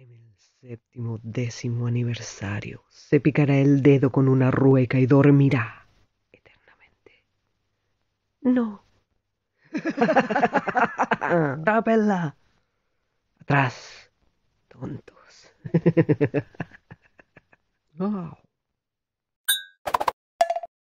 En el séptimo décimo aniversario se picará el dedo con una rueca y dormirá eternamente. No. ¡Rápela! Atrás, tontos. ¡No!